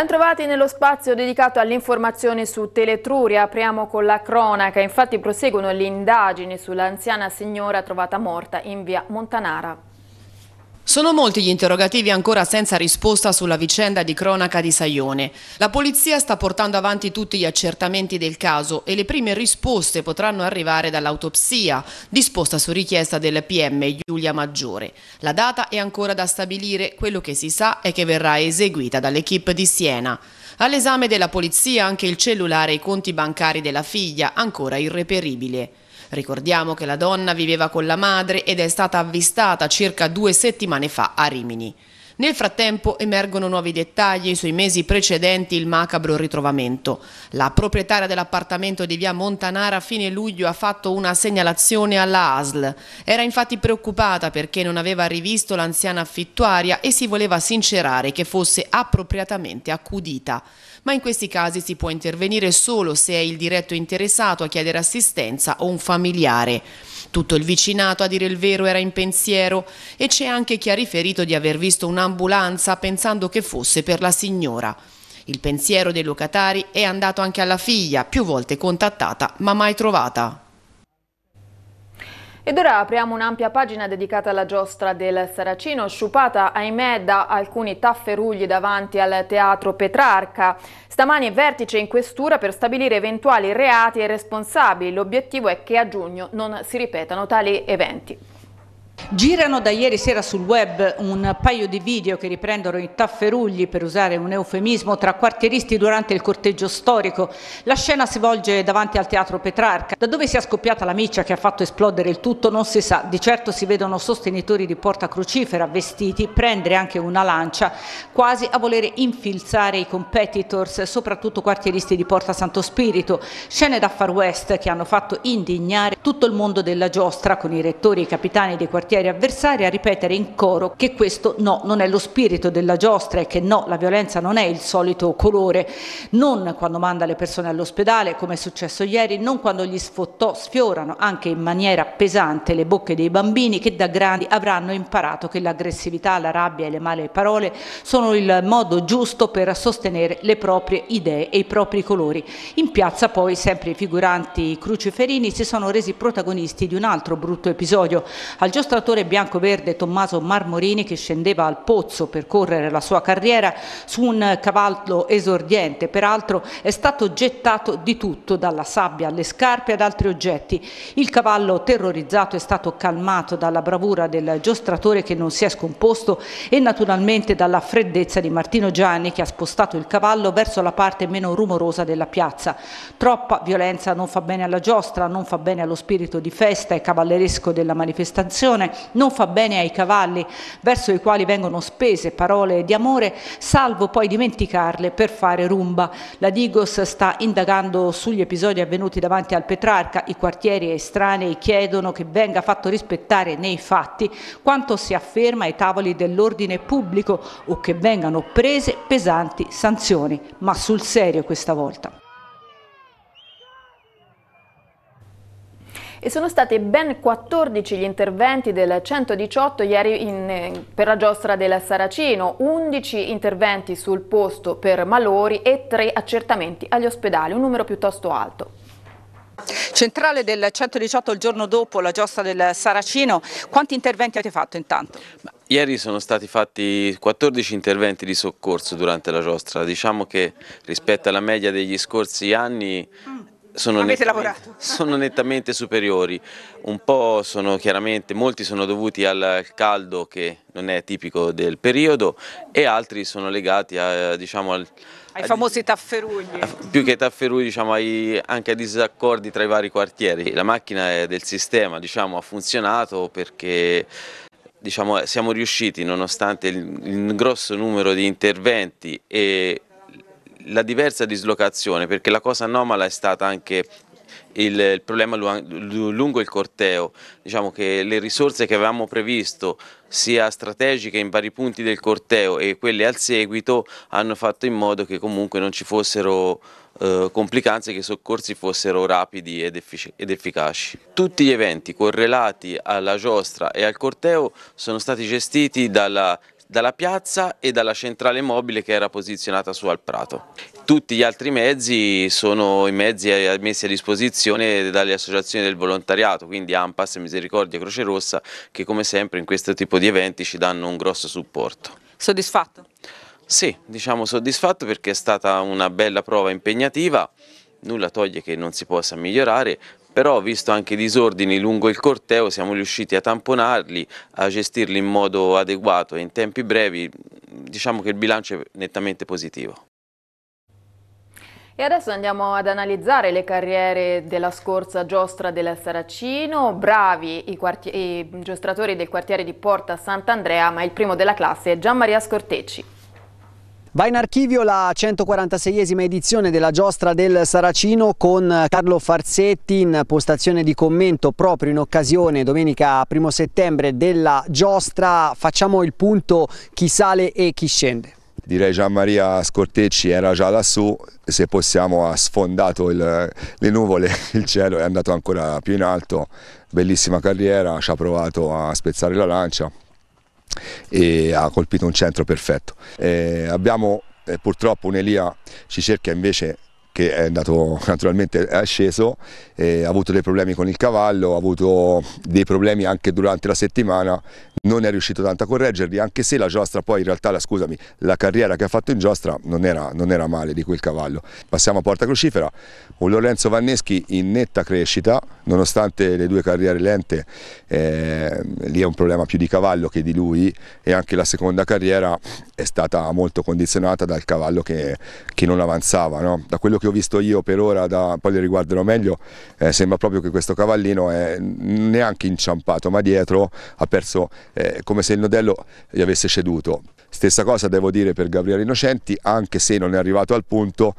Bentrovati nello spazio dedicato all'informazione su Teletruria. Apriamo con la cronaca. Infatti proseguono le indagini sull'anziana signora trovata morta in via Montanara. Sono molti gli interrogativi ancora senza risposta sulla vicenda di cronaca di Saione. La polizia sta portando avanti tutti gli accertamenti del caso e le prime risposte potranno arrivare dall'autopsia, disposta su richiesta del PM Giulia Maggiore. La data è ancora da stabilire, quello che si sa è che verrà eseguita dall'equipe di Siena. All'esame della polizia anche il cellulare e i conti bancari della figlia, ancora irreperibile. Ricordiamo che la donna viveva con la madre ed è stata avvistata circa due settimane fa a Rimini. Nel frattempo emergono nuovi dettagli sui mesi precedenti il macabro ritrovamento. La proprietaria dell'appartamento di via Montanara a fine luglio ha fatto una segnalazione alla ASL. Era infatti preoccupata perché non aveva rivisto l'anziana affittuaria e si voleva sincerare che fosse appropriatamente accudita ma in questi casi si può intervenire solo se è il diretto interessato a chiedere assistenza o un familiare. Tutto il vicinato, a dire il vero, era in pensiero e c'è anche chi ha riferito di aver visto un'ambulanza pensando che fosse per la signora. Il pensiero dei locatari è andato anche alla figlia, più volte contattata ma mai trovata. Ed ora apriamo un'ampia pagina dedicata alla giostra del Saracino, sciupata ahimè da alcuni tafferugli davanti al teatro Petrarca. Stamani è vertice in questura per stabilire eventuali reati e responsabili. L'obiettivo è che a giugno non si ripetano tali eventi. Girano da ieri sera sul web un paio di video che riprendono i tafferugli, per usare un eufemismo, tra quartieristi durante il corteggio storico. La scena si volge davanti al teatro Petrarca. Da dove sia scoppiata la miccia che ha fatto esplodere il tutto non si sa. Di certo si vedono sostenitori di Porta Crocifera vestiti, prendere anche una lancia, quasi a volere infilzare i competitors, soprattutto quartieristi di Porta Santo Spirito. Scene da Far West che hanno fatto indignare tutto il mondo della giostra con i rettori e i capitani dei quartieri portiere avversari a ripetere in coro che questo no, non è lo spirito della giostra e che no, la violenza non è il solito colore, non quando manda le persone all'ospedale come è successo ieri, non quando gli sfottò sfiorano anche in maniera pesante le bocche dei bambini che da grandi avranno imparato che l'aggressività, la rabbia e le male parole sono il modo giusto per sostenere le proprie idee e i propri colori. In piazza poi sempre i figuranti cruciferini si sono resi protagonisti di un altro brutto episodio. Al giostra calciatore bianco-verde Tommaso Marmorini che scendeva al pozzo per correre la sua carriera su un cavallo esordiente, peraltro è stato gettato di tutto, dalla sabbia alle scarpe ad altri oggetti. Il cavallo terrorizzato è stato calmato dalla bravura del giostratore che non si è scomposto e naturalmente dalla freddezza di Martino Gianni che ha spostato il cavallo verso la parte meno rumorosa della piazza. Troppa violenza non fa bene alla giostra, non fa bene allo spirito di festa e cavalleresco della manifestazione non fa bene ai cavalli verso i quali vengono spese parole di amore, salvo poi dimenticarle per fare rumba. La Digos sta indagando sugli episodi avvenuti davanti al Petrarca, i quartieri estranei chiedono che venga fatto rispettare nei fatti quanto si afferma ai tavoli dell'ordine pubblico o che vengano prese pesanti sanzioni, ma sul serio questa volta. e sono stati ben 14 gli interventi del 118 ieri in, per la giostra del Saracino, 11 interventi sul posto per malori e 3 accertamenti agli ospedali, un numero piuttosto alto. Centrale del 118 il giorno dopo la giostra del Saracino, quanti interventi avete fatto intanto? Ieri sono stati fatti 14 interventi di soccorso durante la giostra, diciamo che rispetto alla media degli scorsi anni mm sono nettamente, sono nettamente, superiori, un po' sono chiaramente, molti sono dovuti al caldo che non è tipico del periodo e altri sono legati a, diciamo, al, ai a, famosi tafferugli. A, più che tafferugli, diciamo, ai, anche a disaccordi tra i vari quartieri. La macchina è del sistema, diciamo, ha funzionato perché diciamo, siamo riusciti, nonostante il, il grosso numero di interventi e la diversa dislocazione, perché la cosa anomala è stata anche il, il, problema lungo il corteo, diciamo che le risorse che avevamo previsto sia strategiche in vari punti del corteo e quelle al seguito hanno fatto in modo che comunque non ci fossero eh, complicanze che i soccorsi fossero rapidi ed, ed efficaci. Tutti gli eventi correlati alla giostra e al corteo sono stati gestiti dalla dalla piazza e dalla centrale mobile che era posizionata su al Prato. Tutti gli altri mezzi sono i mezzi messi a disposizione dalle associazioni del volontariato, quindi Ampas, Misericordia, e Croce Rossa, che come sempre in questo tipo di eventi ci danno un grosso supporto. Soddisfatto? Sì, diciamo soddisfatto perché è stata una bella prova impegnativa, nulla toglie che non si possa migliorare, però visto anche disordini lungo il corteo siamo riusciti a tamponarli, a gestirli in modo adeguato e in tempi brevi diciamo che il bilancio è nettamente positivo. E adesso andiamo ad analizzare le carriere della scorsa giostra del Saracino, bravi i, i giostratori del quartiere di Porta Sant'Andrea, ma il primo della classe è Gian Maria Scortecci. Va in archivio la 146esima edizione della giostra del Saracino con Carlo Farsetti in postazione di commento proprio in occasione domenica 1 settembre della giostra. Facciamo il punto chi sale e chi scende. Direi Gian Maria Scortecci era già lassù, se possiamo ha sfondato il, le nuvole, il cielo è andato ancora più in alto, bellissima carriera, ci ha provato a spezzare la lancia, e ha colpito un centro perfetto. Eh, abbiamo eh, purtroppo un Elia ci cerca invece che è andato naturalmente è sceso, ha avuto dei problemi con il cavallo, ha avuto dei problemi anche durante la settimana, non è riuscito tanto a correggerli, anche se la giostra poi in realtà, la, scusami, la carriera che ha fatto in giostra non era, non era male di quel cavallo. Passiamo a Porta Crocifera, un Lorenzo Vanneschi in netta crescita, nonostante le due carriere lente, eh, lì è un problema più di cavallo che di lui e anche la seconda carriera è stata molto condizionata dal cavallo che, che non avanzava. No? Da quello che ho visto io per ora, da, poi le riguarderò meglio, eh, sembra proprio che questo cavallino è neanche inciampato, ma dietro ha perso eh, come se il nodello gli avesse ceduto. Stessa cosa devo dire per Gabriele Innocenti, anche se non è arrivato al punto,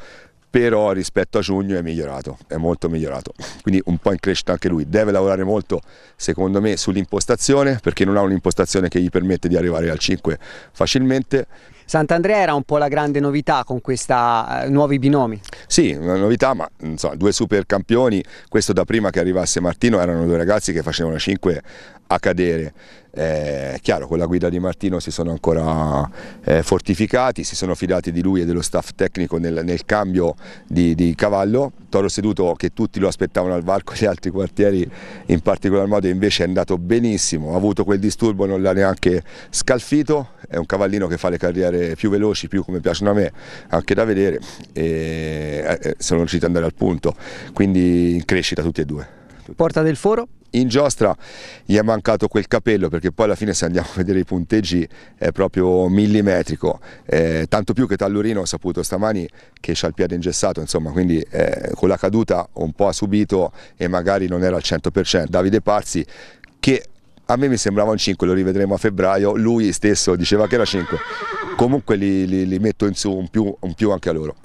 però rispetto a giugno è migliorato, è molto migliorato, quindi un po' in crescita anche lui, deve lavorare molto secondo me sull'impostazione perché non ha un'impostazione che gli permette di arrivare al 5 facilmente, Sant'Andrea era un po' la grande novità con questi eh, nuovi binomi. Sì, una novità, ma insomma, due super campioni, questo da prima che arrivasse Martino erano due ragazzi che facevano 5 a cadere eh, chiaro, con la guida di Martino si sono ancora eh, fortificati, si sono fidati di lui e dello staff tecnico nel, nel cambio di, di, cavallo. Toro seduto che tutti lo aspettavano al varco gli altri quartieri in particolar modo invece è andato benissimo, ha avuto quel disturbo, non l'ha neanche scalfito, è un cavallino che fa le carriere più veloci, più come piacciono a me, anche da vedere e eh, eh sono riusciti ad andare al punto, quindi in crescita tutti e due. Porta del Foro? In giostra gli è mancato quel capello perché poi alla fine se andiamo a vedere i punteggi è proprio millimetrico, eh, tanto più che Tallurino ho saputo stamani che ha il piede ingessato, insomma quindi eh, con la caduta un po' ha subito e magari non era al 100%. Davide Pazzi che a me mi sembrava un 5, lo rivedremo a febbraio, lui stesso diceva che era 5, comunque li, li, li metto in su un più, un più anche a loro.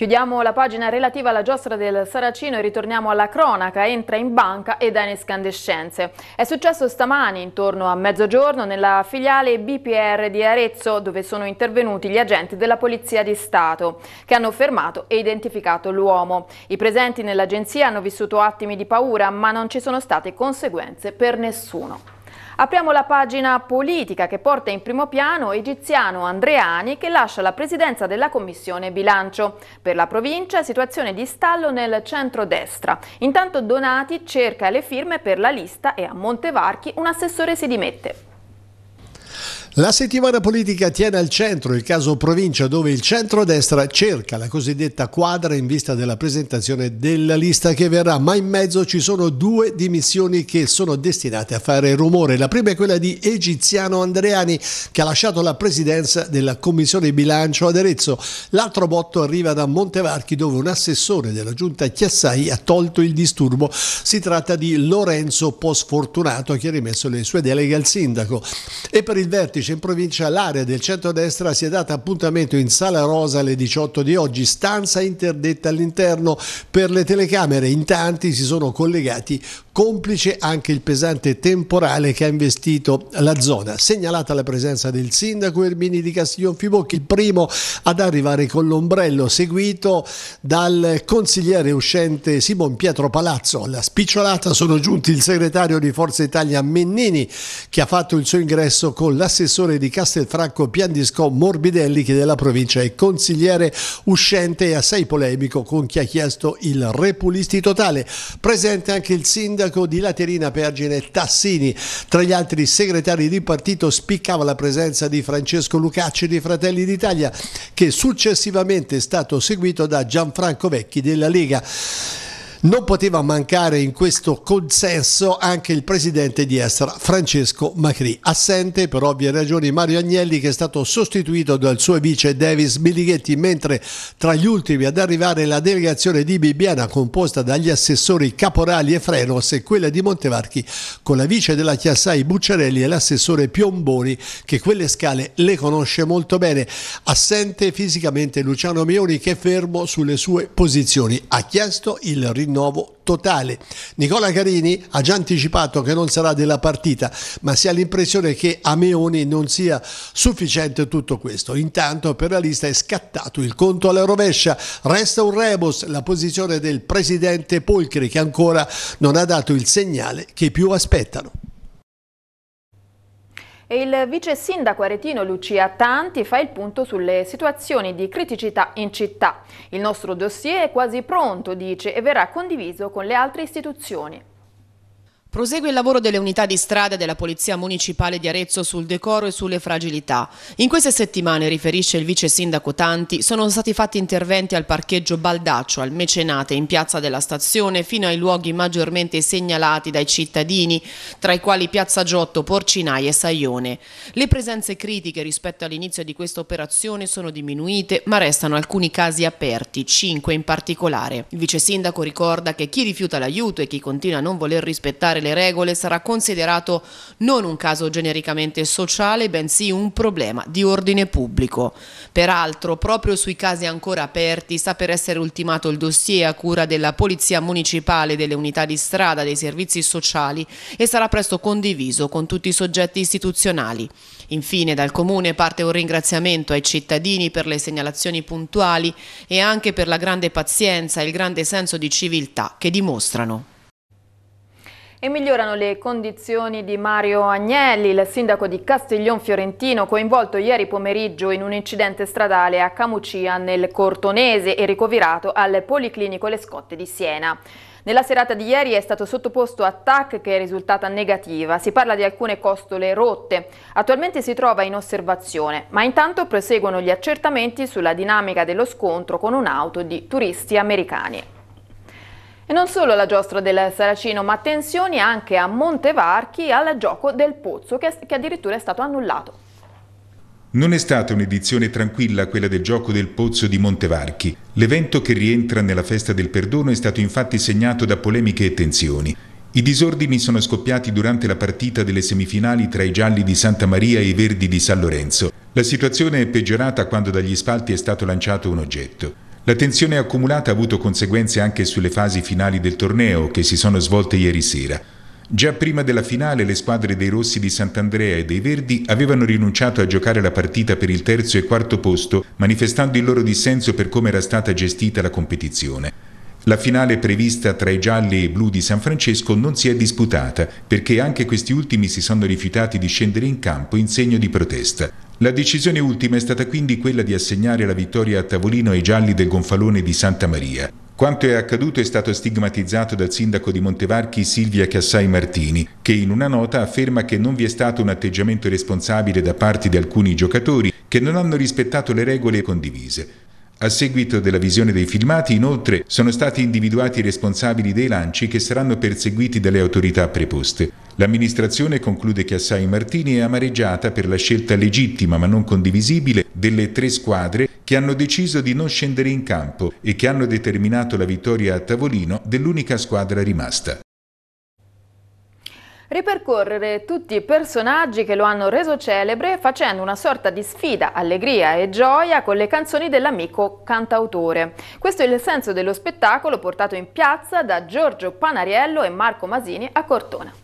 Chiudiamo la pagina relativa alla giostra del Saracino e ritorniamo alla cronaca, entra in banca ed ha escandescenze. È successo stamani intorno a mezzogiorno nella filiale BPR di Arezzo dove sono intervenuti gli agenti della Polizia di Stato che hanno fermato e identificato l'uomo. I presenti nell'agenzia hanno vissuto attimi di paura ma non ci sono state conseguenze per nessuno. Apriamo la pagina politica che porta in primo piano Egiziano Andreani che lascia la presidenza della Commissione Bilancio. Per la provincia situazione di stallo nel centro-destra. Intanto Donati cerca le firme per la lista e a Montevarchi un assessore si dimette. La settimana politica tiene al centro il caso provincia dove il centrodestra cerca la cosiddetta quadra in vista della presentazione della lista che verrà, ma in mezzo ci sono due dimissioni che sono destinate a fare rumore. La prima è quella di Egiziano Andreani che ha lasciato la presidenza della commissione bilancio ad Arezzo. L'altro botto arriva da Montevarchi dove un assessore della giunta Chiassai ha tolto il disturbo. Si tratta di Lorenzo Posfortunato che ha rimesso le sue deleghe al sindaco. E per il vertice vertice in provincia, l'area del centrodestra si è data appuntamento in Sala Rosa alle 18 di oggi, stanza interdetta all'interno per le telecamere. In tanti si sono collegati complice anche il pesante temporale che ha investito la zona. Segnalata la presenza del sindaco Ermini di Castiglion Fibocchi, il primo ad arrivare con l'ombrello, seguito dal consigliere uscente Simon Pietro Palazzo. Alla spicciolata sono giunti il segretario di Forza Italia Mennini, che ha fatto il suo ingresso con l'assessore l'assessore di Castelfranco Piandisco Morbidelli che della provincia è consigliere uscente e assai polemico con chi ha chiesto il repulisti totale. Presente anche il sindaco di Laterina Pergine Tassini. Tra gli altri segretari di partito spiccava la presenza di Francesco Lucacci di Fratelli d'Italia che successivamente è stato seguito da Gianfranco Vecchi della Lega non poteva mancare in questo consenso anche il presidente di Estra, Francesco Macri. Assente per ovvie ragioni Mario Agnelli che è stato sostituito dal suo vice Davis Milighetti, mentre tra gli ultimi ad arrivare la delegazione di Bibbiana composta dagli assessori Caporali e Frenos e quella di Montevarchi con la vice della Chiassai Bucciarelli e l'assessore Piomboni che quelle scale le conosce molto bene. Assente fisicamente Luciano Mioni che è fermo sulle sue posizioni. Ha chiesto il rinnovo rinnovo totale. Nicola Carini ha già anticipato che non sarà della partita, ma si ha l'impressione che a Meoni non sia sufficiente tutto questo. Intanto per la lista è scattato il conto alla rovescia, resta un rebus la posizione del presidente Polcri che ancora non ha dato il segnale che più aspettano. E il vice sindaco aretino Lucia Tanti fa il punto sulle situazioni di criticità in città. Il nostro dossier è quasi pronto, dice, e verrà condiviso con le altre istituzioni. Prosegue il lavoro delle unità di strada della Polizia Municipale di Arezzo sul decoro e sulle fragilità. In queste settimane, riferisce il vice sindaco Tanti, sono stati fatti interventi al parcheggio Baldaccio, al Mecenate, in piazza della stazione, fino ai luoghi maggiormente segnalati dai cittadini, tra i quali Piazza Giotto, Porcinai e Saione. Le presenze critiche rispetto all'inizio di questa operazione sono diminuite, ma restano alcuni casi aperti, cinque in particolare. Il vice sindaco ricorda che chi rifiuta l'aiuto e chi continua a non voler rispettare rispettare le regole sarà considerato non un caso genericamente sociale, bensì un problema di ordine pubblico. Peraltro, proprio sui casi ancora aperti sta per essere ultimato il dossier a cura della Polizia Municipale, delle unità di strada, dei servizi sociali e sarà presto condiviso con tutti i soggetti istituzionali. Infine, dal Comune parte un ringraziamento ai cittadini per le segnalazioni puntuali e anche per la grande pazienza e il grande senso di civiltà che dimostrano. E migliorano le condizioni di Mario Agnelli, il sindaco di Castiglion Fiorentino, coinvolto ieri pomeriggio in un incidente stradale a Camucia nel Cortonese e ricoverato al Policlinico Le Scotte di Siena. Nella serata di ieri è stato sottoposto a TAC che è risultata negativa. Si parla di alcune costole rotte. Attualmente si trova in osservazione, ma intanto proseguono gli accertamenti sulla dinamica dello scontro con un'auto di turisti americani. E non solo la giostra del Saracino, ma tensioni anche a Montevarchi al gioco del Pozzo, che, che addirittura è stato annullato. Non è stata un'edizione tranquilla quella del gioco del Pozzo di Montevarchi. L'evento che rientra nella festa del perdono è stato infatti segnato da polemiche e tensioni. I disordini sono scoppiati durante la partita delle semifinali tra i gialli di Santa Maria e i verdi di San Lorenzo. La situazione è peggiorata quando dagli spalti è stato lanciato un oggetto. La tensione accumulata ha avuto conseguenze anche sulle fasi finali del torneo che si sono svolte ieri sera. Già prima della finale le squadre dei Rossi di Sant'Andrea e dei Verdi avevano rinunciato a giocare la partita per il terzo e quarto posto, manifestando il loro dissenso per come era stata gestita la competizione. La finale prevista tra i gialli e i blu di San Francesco non si è disputata, perché anche questi ultimi si sono rifiutati di scendere in campo in segno di protesta. La decisione ultima è stata quindi quella di assegnare la vittoria a tavolino ai gialli del gonfalone di Santa Maria, quanto è accaduto è stato stigmatizzato dal sindaco di Montevarchi Silvia Cassai Martini, che in una nota afferma che non vi è stato un atteggiamento responsabile da parte di alcuni giocatori che non hanno rispettato le regole condivise. A seguito della visione dei filmati, inoltre, sono stati individuati i responsabili dei lanci che saranno perseguiti dalle autorità preposte. L'amministrazione conclude che Assai Martini è amareggiata per la scelta legittima ma non condivisibile delle tre squadre che hanno deciso di non scendere in campo e che hanno determinato la vittoria a tavolino dell'unica squadra rimasta. Ripercorrere tutti i personaggi che lo hanno reso celebre facendo una sorta di sfida, allegria e gioia con le canzoni dell'amico cantautore. Questo è il senso dello spettacolo portato in piazza da Giorgio Panariello e Marco Masini a Cortona.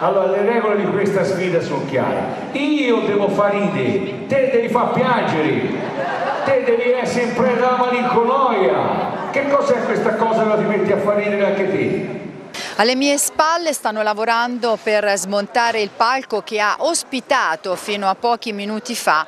Allora le regole di questa sfida sono chiare. Io devo far ridere, te devi far piangere, te devi essere in preda alla malinconia. Che cos'è questa cosa che ti metti a far ridere anche te? Alle mie spalle stanno lavorando per smontare il palco che ha ospitato fino a pochi minuti fa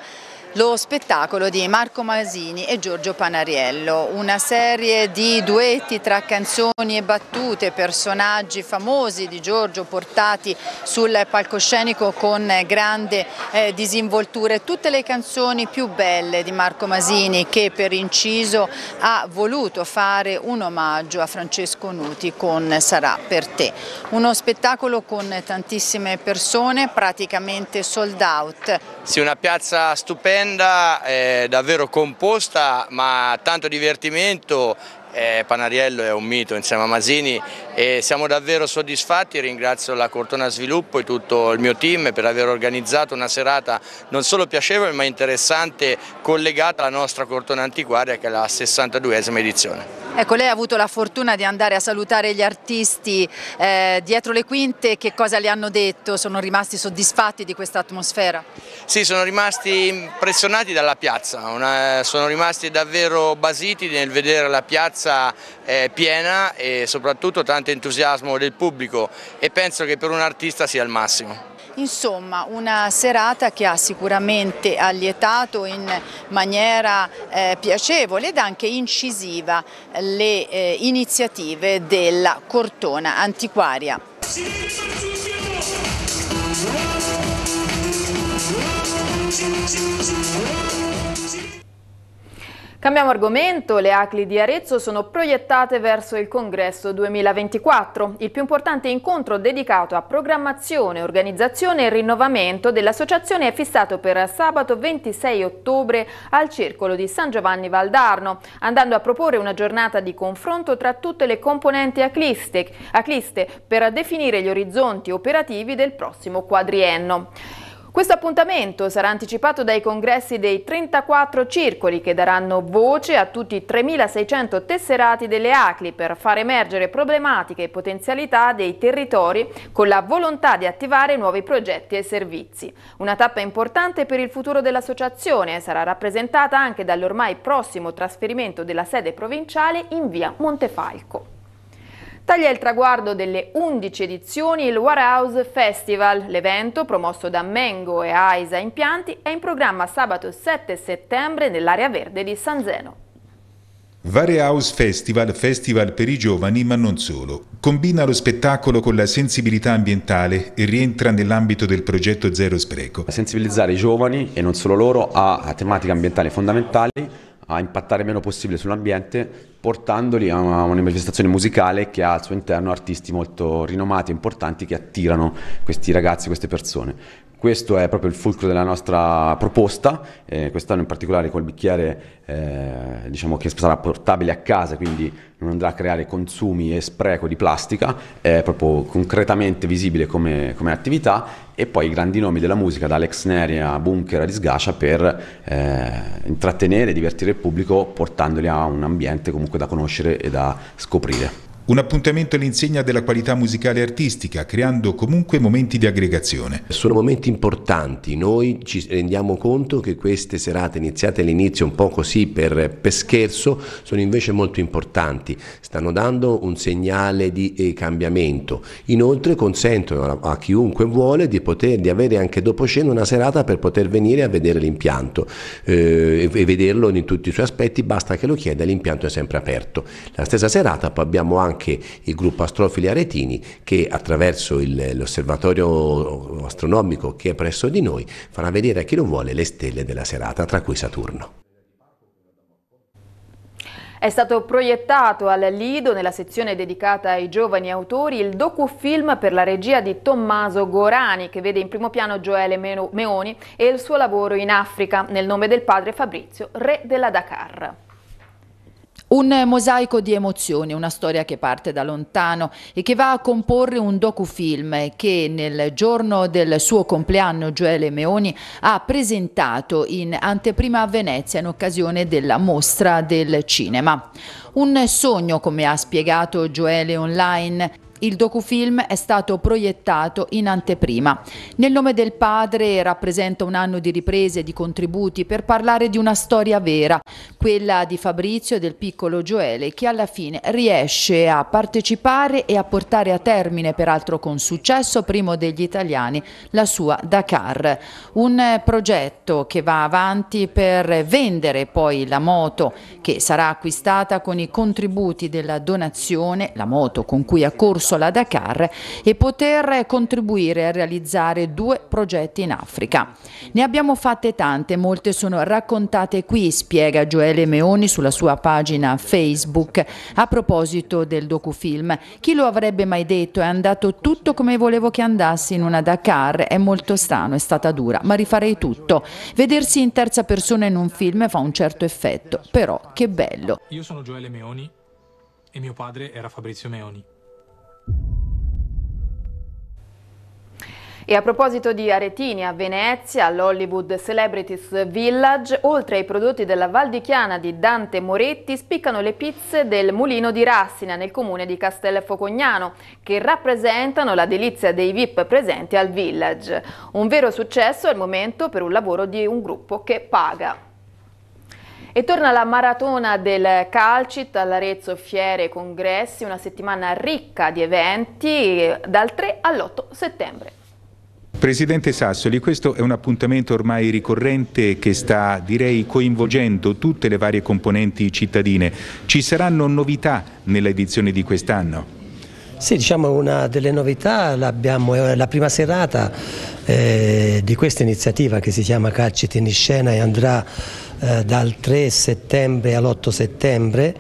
lo spettacolo di Marco Masini e Giorgio Panariello, una serie di duetti tra canzoni e battute, personaggi famosi di Giorgio portati sul palcoscenico con grande eh, disinvoltura. Tutte le canzoni più belle di Marco Masini che per inciso ha voluto fare un omaggio a Francesco Nuti con Sarà per te. Uno spettacolo con tantissime persone, praticamente sold out. Sì, una piazza stupenda un'agenda eh, davvero composta ma tanto divertimento eh, Panariello è un mito insieme a Masini e siamo davvero soddisfatti, ringrazio la Cortona Sviluppo e tutto il mio team per aver organizzato una serata non solo piacevole ma interessante collegata alla nostra Cortona Antiquaria che è la 62esima edizione. Ecco, lei ha avuto la fortuna di andare a salutare gli artisti eh, dietro le quinte, che cosa le hanno detto? Sono rimasti soddisfatti di questa atmosfera? Sì, sono rimasti impressionati dalla piazza, una, eh, sono rimasti davvero basiti nel vedere la piazza piazza eh, piena e soprattutto tanto entusiasmo del pubblico e penso che per un artista sia il massimo. Insomma, una serata che ha sicuramente allietato in maniera eh, piacevole ed anche incisiva le eh, iniziative della Cortona antiquaria. Sì, Cambiamo argomento, le ACLI di Arezzo sono proiettate verso il congresso 2024, il più importante incontro dedicato a programmazione, organizzazione e rinnovamento dell'associazione è fissato per sabato 26 ottobre al Circolo di San Giovanni Valdarno, andando a proporre una giornata di confronto tra tutte le componenti acliste, acliste per definire gli orizzonti operativi del prossimo quadriennio. Questo appuntamento sarà anticipato dai congressi dei 34 circoli che daranno voce a tutti i 3.600 tesserati delle ACLI per far emergere problematiche e potenzialità dei territori con la volontà di attivare nuovi progetti e servizi. Una tappa importante per il futuro dell'associazione sarà rappresentata anche dall'ormai prossimo trasferimento della sede provinciale in via Montefalco. Taglia il traguardo delle 11 edizioni il Warehouse Festival. L'evento, promosso da Mengo e Aisa Impianti, è in programma sabato 7 settembre nell'area verde di San Zeno. Warehouse Festival, festival per i giovani ma non solo. Combina lo spettacolo con la sensibilità ambientale e rientra nell'ambito del progetto Zero Spreco. Sensibilizzare i giovani e non solo loro a tematiche ambientali fondamentali a impattare meno possibile sull'ambiente, portandoli a una, manifestazione musicale che ha al suo interno artisti molto rinomati e importanti che attirano questi ragazzi, queste persone. Questo è proprio il fulcro della nostra proposta, eh, quest'anno in particolare col bicchiere eh, diciamo che sarà portabile a casa, quindi non andrà a creare consumi e spreco di plastica, è proprio concretamente visibile come, come attività e poi i grandi nomi della musica, da Alex Neri a Bunker a Disgacia per eh, intrattenere e divertire il pubblico portandoli a un ambiente comunque da conoscere e da scoprire. Un appuntamento all'insegna della qualità musicale e artistica, creando comunque momenti di aggregazione. Sono momenti importanti, noi ci rendiamo conto che queste serate iniziate all'inizio un po' così per, per scherzo sono invece molto importanti, stanno dando un segnale di eh, cambiamento. Inoltre consentono a, chiunque vuole di, poter, di avere anche dopo cena una serata per poter venire a vedere l'impianto eh, e vederlo in tutti i suoi aspetti, basta che lo chieda, l'impianto è sempre aperto. La stessa serata poi abbiamo anche anche il gruppo Astrofili Aretini che attraverso l'osservatorio astronomico che è presso di noi farà vedere a chi lo vuole le stelle della serata, tra cui Saturno. È stato proiettato al Lido, nella sezione dedicata ai giovani autori, il docufilm per la regia di Tommaso Gorani, che vede in primo piano Gioele Meoni e il suo lavoro in Africa, nel nome del padre Fabrizio, re della Dakar. Un mosaico di emozioni, una storia che parte da lontano e che va a comporre un docufilm che nel giorno del suo compleanno Gioele Meoni ha presentato in anteprima a Venezia in occasione della mostra del cinema. Un sogno, come ha spiegato Gioele online, il docufilm è stato proiettato in anteprima. Nel nome del padre rappresenta un anno di riprese e di contributi per parlare di una storia vera, quella di Fabrizio e del piccolo Gioele che alla fine riesce a partecipare e a portare a termine, peraltro con successo, primo degli italiani, la sua Dakar. Un progetto che va avanti per vendere poi la moto che sarà acquistata con i contributi della donazione, la moto con cui ha corso bussola Dakar e poter contribuire a realizzare due progetti in Africa. Ne abbiamo fatte tante, molte sono raccontate qui, spiega Gioele Meoni sulla sua pagina Facebook a proposito del docufilm. Chi lo avrebbe mai detto? È andato tutto come volevo che andassi in una Dakar, è molto strano, è stata dura, ma rifarei tutto. Vedersi in terza persona in un film fa un certo effetto, però che bello. Io sono Gioele Meoni e mio padre era Fabrizio Meoni. E a proposito di aretini, a Venezia, all'Hollywood Celebrities Village, oltre ai prodotti della Val di Chiana di Dante Moretti, spiccano le pizze del Mulino di Rassina, nel comune di Castelfo Cognano, che rappresentano la delizia dei VIP presenti al Village. Un vero successo al momento per un lavoro di un gruppo che paga. E torna la maratona del Calcit all'Arezzo Fiere e Congressi, una settimana ricca di eventi dal 3 all'8 settembre. Presidente Sassoli, questo è un appuntamento ormai ricorrente che sta, direi, coinvolgendo tutte le varie componenti cittadine. Ci saranno novità nell'edizione di quest'anno? Sì, diciamo una delle novità l'abbiamo, è la prima serata eh, di questa iniziativa che si chiama Calci Tennis Scena e andrà eh, dal 3 settembre all'8 settembre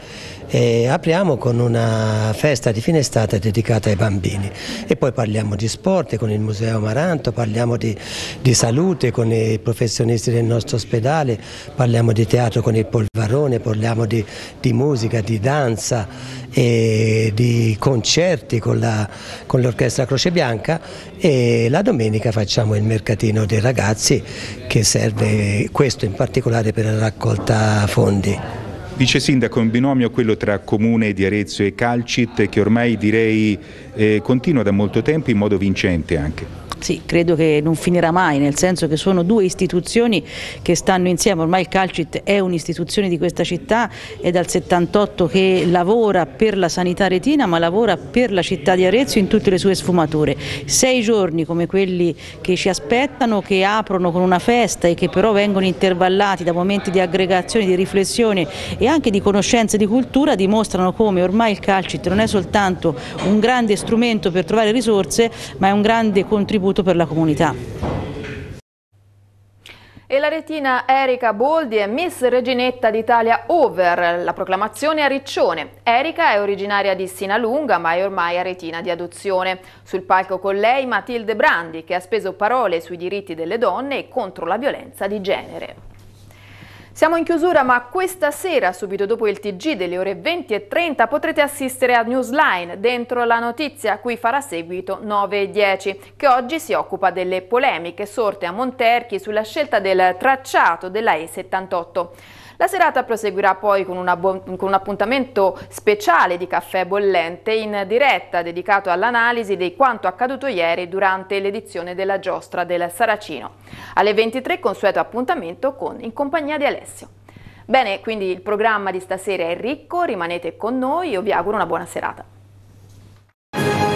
e apriamo con una festa di fine estate dedicata ai bambini e poi parliamo di sport con il Museo Amaranto, parliamo di, di salute con i professionisti del nostro ospedale, parliamo di teatro con il Polvere. Barone, parliamo di, di musica, di danza, di concerti con, con l'orchestra Croce Bianca e la domenica facciamo il mercatino dei ragazzi che serve questo in particolare per la raccolta fondi. Vice Sindaco, un binomio quello tra Comune di Arezzo e Calcit che ormai direi eh, continua da molto tempo in modo vincente anche. Sì, credo che non finirà mai, nel senso che sono due istituzioni che stanno insieme, ormai il Calcit è un'istituzione di questa città, è dal 78 che lavora per la sanità retina ma lavora per la città di Arezzo in tutte le sue sfumature. Sei giorni come quelli che ci aspettano, che aprono con una festa e che però vengono intervallati da momenti di aggregazione, di riflessione e anche di conoscenza e di cultura dimostrano come ormai il Calcit non è soltanto un grande strumento per trovare risorse ma è un grande contributo contributo per la comunità. E la retina Erika Boldi è Miss Reginetta d'Italia Over, la proclamazione a Riccione. Erika è originaria di Sinalunga ma è ormai a retina di adozione. Sul palco con lei Matilde Brandi che ha speso parole sui diritti delle donne e contro la violenza di genere. Siamo in chiusura, ma questa sera, subito dopo il TG delle ore 20 e 30, potrete assistere a Newsline, dentro la notizia, a cui farà seguito 9 e 10, che oggi si occupa delle polemiche sorte a Monterchi sulla scelta del tracciato della E78. La serata proseguirà poi con, con un appuntamento speciale di Caffè Bollente in diretta dedicato all'analisi di quanto accaduto ieri durante l'edizione della giostra del Saracino. Alle 23 consueto appuntamento con In compagnia di Alessio. Bene, quindi il programma di stasera è ricco, rimanete con noi, io vi auguro una buona serata.